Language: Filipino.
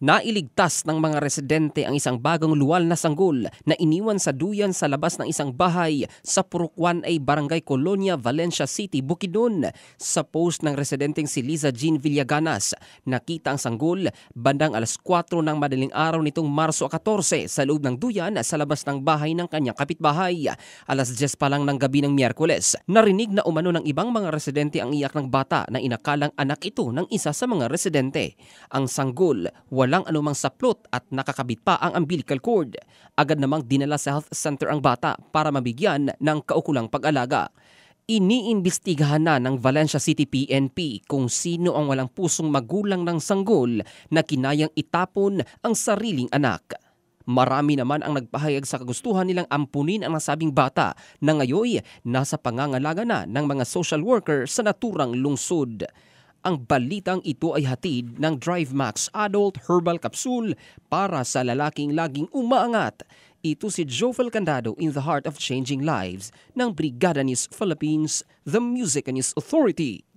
Nailigtas ng mga residente ang isang bagong luwal na sanggol na iniwan sa duyan sa labas ng isang bahay sa Purukwan ay Barangay Colonia, Valencia City, Bukidnon. Sa post ng residenteng si Liza Jean Villaganas, nakita ang sanggol bandang alas 4 ng madaling araw nitong Marso 14 sa loob ng duyan sa labas ng bahay ng kanyang kapitbahay. Alas 10 pa lang ng gabi ng Miyerkules, narinig na umano ng ibang mga residente ang iyak ng bata na inakalang anak ito ng isa sa mga residente. Ang sanggol, wala walang anumang saplot at nakakabit pa ang umbilical cord. Agad namang dinala sa health center ang bata para mabigyan ng kaukulang pag-alaga. Iniimbestigahan na ng Valencia City PNP kung sino ang walang pusong magulang ng sanggol na kinayang itapon ang sariling anak. Marami naman ang nagpahayag sa kagustuhan nilang ampunin ang nasabing bata na ngayoy nasa pangangalaga na ng mga social worker sa naturang lungsod. Ang balitang ito ay hatid ng DriveMax Adult Herbal Capsule para sa lalaking laging umaangat. Ito si Jovel Candado in the Heart of Changing Lives ng Brigada News Philippines, The Music News Authority.